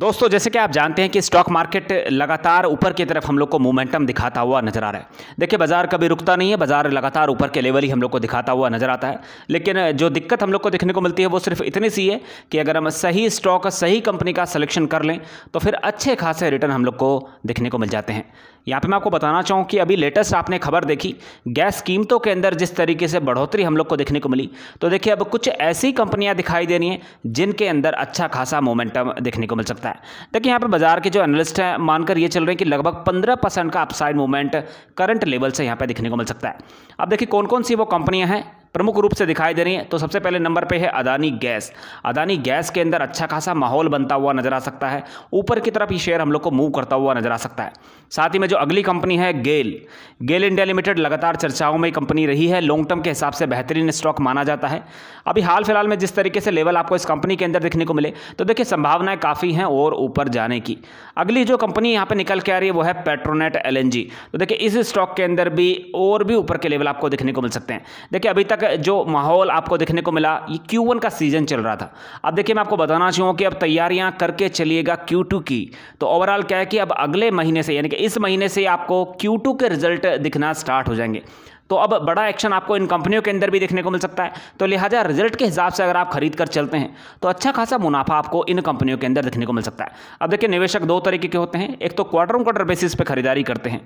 दोस्तों जैसे कि आप जानते हैं कि स्टॉक मार्केट लगातार ऊपर की तरफ हम लोग को मोमेंटम दिखाता हुआ नजर आ रहा है देखिए बाजार कभी रुकता नहीं है बाजार लगातार ऊपर के लेवल ही हम लोग को दिखाता हुआ नजर आता है लेकिन जो दिक्कत हम लोग को देखने को मिलती है वो सिर्फ इतनी सी है कि अगर हम सही स्टॉक सही कंपनी का सलेक्शन कर लें तो फिर अच्छे खासे रिटर्न हम लोग को देखने को मिल जाते हैं यहाँ पर मैं आपको बताना चाहूँ कि अभी लेटेस्ट आपने खबर देखी गैस कीमतों के अंदर जिस तरीके से बढ़ोतरी हम लोग को देखने को मिली तो देखिए अब कुछ ऐसी कंपनियाँ दिखाई दे रही हैं जिनके अंदर अच्छा खासा मोमेंटम देखने को मिल सकता है है देखिए यहाँ पर बाजार के जो एनालिस्ट हैं मानकर ये चल रहे हैं कि लगभग पंद्रह परसेंट का अपसाइड मूवमेंट करंट लेवल से यहाँ पर दिखने को मिल सकता है अब देखिए कौन कौन सी वो कंपनियाँ हैं प्रमुख रूप से दिखाई दे रही हैं तो सबसे पहले नंबर पे है अदानी गैस अदानी गैस के अंदर अच्छा खासा माहौल बनता हुआ नजर आ सकता है ऊपर की तरफ ये शेयर हम लोग को मूव करता हुआ नजर आ सकता है साथ ही में जो अगली कंपनी है गेल गेल इंडिया लिमिटेड लगातार चर्चाओं में कंपनी रही है लॉन्ग टर्म के हिसाब से बेहतरीन स्टॉक माना जाता है अभी हाल फिलहाल में जिस तरीके से लेवल आपको इस कंपनी के अंदर देखने को मिले तो देखिए संभावनाएं काफ़ी हैं और ऊपर जाने की अगली जो कंपनी यहाँ पर निकल के आ रही है वो है पेट्रोनेट एल तो देखिए इस स्टॉक के अंदर भी और भी ऊपर के लेवल आपको देखने को मिल सकते हैं देखिए अभी तक तक जो माहौल आपको देखने को मिला ये क्यू का सीजन चल रहा था अब देखिए मैं आपको बताना चाहूँ कि अब तैयारियाँ करके चलिएगा क्यू की तो ओवरऑल क्या है कि अब अगले महीने से यानी कि इस महीने से आपको क्यू के रिजल्ट दिखना स्टार्ट हो जाएंगे तो अब बड़ा एक्शन आपको इन कंपनियों के अंदर भी देखने को मिल सकता है तो लिहाजा रिजल्ट के हिसाब से अगर आप खरीद कर चलते हैं तो अच्छा खासा मुनाफा आपको इन कंपनियों के अंदर देखने को मिल सकता है अब देखिए निवेशक दो तरीके के होते हैं एक तो क्वार्टर ऑन क्वार्टर बेसिस पर खरीदारी करते हैं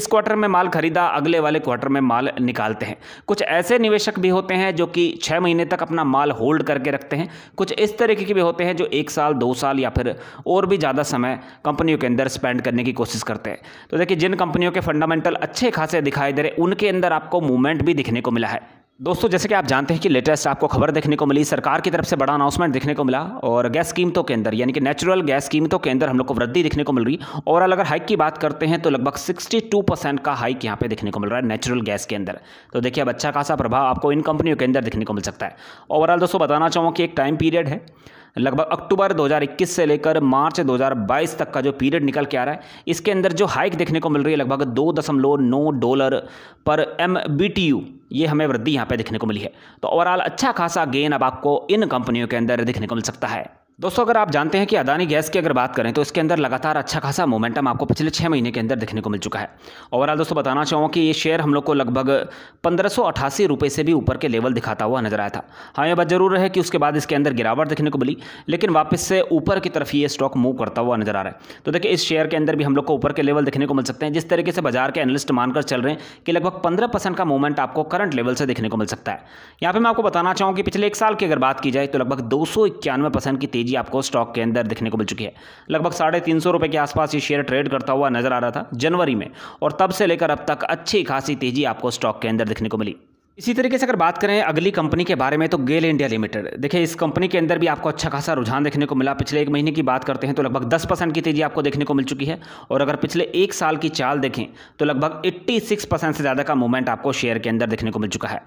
इस क्वार्टर में माल खरीदा अगले वाले क्वार्टर में माल निकालते हैं कुछ ऐसे निवेशक भी होते हैं जो कि छः महीने तक अपना माल होल्ड करके रखते हैं कुछ इस तरीके के भी होते हैं जो एक साल दो साल या फिर और भी ज़्यादा समय कंपनियों के अंदर स्पेंड करने की कोशिश करते हैं तो देखिए जिन कंपनियों के फंडामेंटल अच्छे खासे दिखाई दे रहे उनके अंदर आप आपको मूवमेंट भी दिखने को मिला है दोस्तों जैसे कि आप जानते हैं कि लेटेस्ट आपको खबर देखने को मिली सरकार की तरफ से बड़ा अनाउंसमेंट देखने को मिला और गैस कीमतों के अंदर यानी कि नेचुरल गैस कीमतों के अंदर हम लोग को वृद्धि देखने को मिल रही है और अगर हाइक की बात करते हैं तो लगभग 62 परसेंट का हाइक यहाँ पे देखने को मिल रहा है नेचुरल गैस के अंदर तो देखिए अब अच्छा खासा प्रभाव आपको इन कंपनियों के अंदर देखने को मिल सकता है ओवरऑल दोस्तों बताना चाहूँगा कि एक टाइम पीरियड है लगभग अक्टूबर 2021 से लेकर मार्च 2022 तक का जो पीरियड निकल के आ रहा है इसके अंदर जो हाइक देखने को मिल रही है लगभग दो दशमलव नौ डॉलर पर एम बी टी यू ये हमें वृद्धि यहाँ पे देखने को मिली है तो ओवरऑल अच्छा खासा गेन अब आपको इन कंपनियों के अंदर देखने को मिल सकता है दोस्तों अगर आप जानते हैं कि अदानी गैस की अगर बात करें तो इसके अंदर लगातार अच्छा खासा मोमेंटम आपको पिछले छः महीने के अंदर देखने को मिल चुका है ओवरऑल दोस्तों बताना चाहूँ कि ये शेयर हम लोग को लगभग पंद्रह सौ से भी ऊपर के लेवल दिखाता हुआ नजर आया था हाँ ये बात जरूर है कि उसके बाद इसके अंदर गिरावट देखने को मिली लेकिन वापस से ऊपर की तरफ ये स्टॉक मूव करता हुआ नजर आ रहा है तो देखिए इस शेयर के अंदर भी हम लोग को ऊपर के लेवल देखने को मिल सकते हैं जिस तरीके से बाजार के एनलिस्ट मानकर चल रहे हैं कि लगभग पंद्रह का मूवमेंट आपको करंट लेवल से देखने को मिल सकता है यहाँ पर मैं आपको बताना चाहूँ कि पिछले एक साल की अगर बात की जाए तो लगभग दो की तेजी तेज़ी आपको स्टॉक के अंदर देखने को मिल चुकी है लगभग साढ़े तीन सौ रुपए के आसपास ये शेयर ट्रेड करता हुआ नजर आ रहा था जनवरी में और तब से लेकर अब तक अच्छी खासी तेज़ी आपको स्टॉक के अंदर देखने को मिली इसी तरीके से अगर बात करें अगली कंपनी के बारे में तो गेल इंडिया लिमिटेड देखिए इस कंपनी के अंदर भी आपको अच्छा खासा रुझान देखने को मिला पिछले एक महीने की बात करते हैं तो लगभग 10 परसेंट की तेजी आपको देखने को मिल चुकी है और अगर पिछले एक साल की चाल देखें तो लगभग 86 परसेंट से ज़्यादा का मूवमेंट आपको शेयर के अंदर देखने को मिल चुका है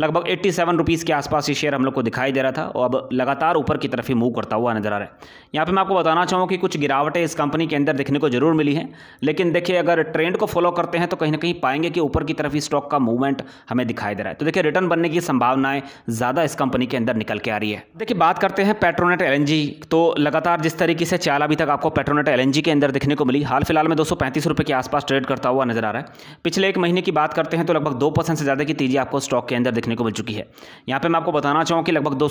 लगभग एट्टी सेवन के आसपास ये शेयर हम लोग को दिखाई दे रहा था और अब लगातार ऊपर की तरफ ही मूव करता हुआ नजर आ रहा है यहाँ पर मैं आपको बताना चाहूँ कि कुछ गिरावटें इस कंपनी के अंदर देखने को जरूर मिली हैं लेकिन देखिए अगर ट्रेंड को फॉलो करते हैं तो कहीं ना कहीं पाएंगे कि ऊपर की तरफ ही स्टॉक का मूवमेंट हमें दिखाई दे रहा है है तो देखिए रिटर्न बनने की संभावनाएं ज़्यादा इस कंपनी के अंदर निकल के आ रही है देखिए बात करते हैं पेट्रोनेट एल तो लगातार जिस तरीके से चाल अभी तक आपको पेट्रोनेट एल के अंदर देखने को मिली हाल फिलहाल में दो रुपए के आसपास ट्रेड करता हुआ नजर आ रहा है पिछले एक महीने की बात करते हैं तो लगभग दो परसेंट से ज़्यादा की तेजी आपको स्टॉक के अंदर देखने को मिल चुकी है यहाँ पर मैं आपको बताना चाहूँ कि लगभग दो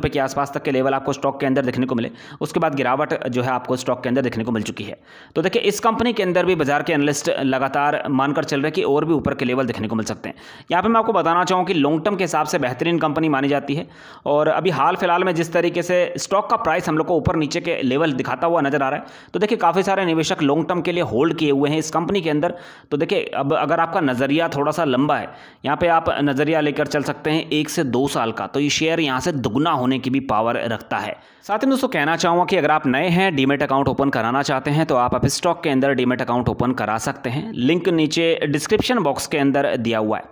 रुपए के आसपास तक के लेवल आपको स्टॉक के अंदर देखने को मिले उसके बाद गिरावट जो है आपको स्टॉक के अंदर देखने को मिल चुकी है तो देखिए इस कंपनी के अंदर भी बाजार के एनालिस्ट लगातार मानकर चल रहे कि और भी ऊपर के लेवल देखने को मिल सकते हैं यहाँ पर मैं आपको बताना बताना चाहूँ कि लॉन्ग टर्म के हिसाब से बेहतरीन कंपनी मानी जाती है और अभी हाल फिलहाल में जिस तरीके से स्टॉक का प्राइस हम लोग को ऊपर नीचे के लेवल दिखाता हुआ नजर आ रहा है तो देखिए काफ़ी सारे निवेशक लॉन्ग टर्म के लिए होल्ड किए हुए हैं इस कंपनी के अंदर तो देखिए अब अगर आपका नज़रिया थोड़ा सा लंबा है यहाँ पर आप नज़रिया लेकर चल सकते हैं एक से दो साल का तो ये शेयर यहाँ से दुगुना होने की भी पावर रखता है साथ ही दोस्तों कहना चाहूँगा कि अगर आप नए हैं डीमेट अकाउंट ओपन कराना चाहते हैं तो आप अब स्टॉक के अंदर डीमेट अकाउंट ओपन करा सकते हैं लिंक नीचे डिस्क्रिप्शन बॉक्स के अंदर दिया हुआ है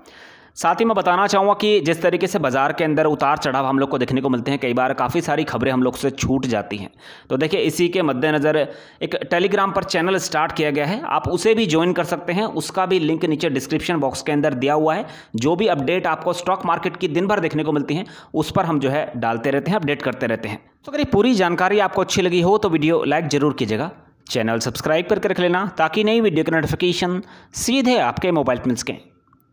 साथ ही मैं बताना चाहूँगा कि जिस तरीके से बाज़ार के अंदर उतार चढ़ाव हम लोग को देखने को मिलते हैं कई बार काफ़ी सारी खबरें हम लोग से छूट जाती हैं तो देखिए इसी के मद्देनज़र एक टेलीग्राम पर चैनल स्टार्ट किया गया है आप उसे भी ज्वाइन कर सकते हैं उसका भी लिंक नीचे डिस्क्रिप्शन बॉक्स के अंदर दिया हुआ है जो भी अपडेट आपको स्टॉक मार्केट की दिन भर देखने को मिलती हैं उस पर हम जो है डालते रहते हैं अपडेट करते रहते हैं तो अगर ये पूरी जानकारी आपको अच्छी लगी हो तो वीडियो लाइक ज़रूर कीजिएगा चैनल सब्सक्राइब करके रख लेना ताकि नई वीडियो की नोटिफिकेशन सीधे आपके मोबाइल मिल सकें